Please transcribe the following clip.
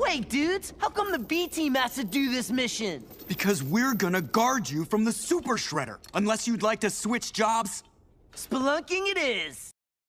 Wait, dudes, how come the B team has to do this mission? Because we're gonna guard you from the Super Shredder, unless you'd like to switch jobs. Spelunking it is.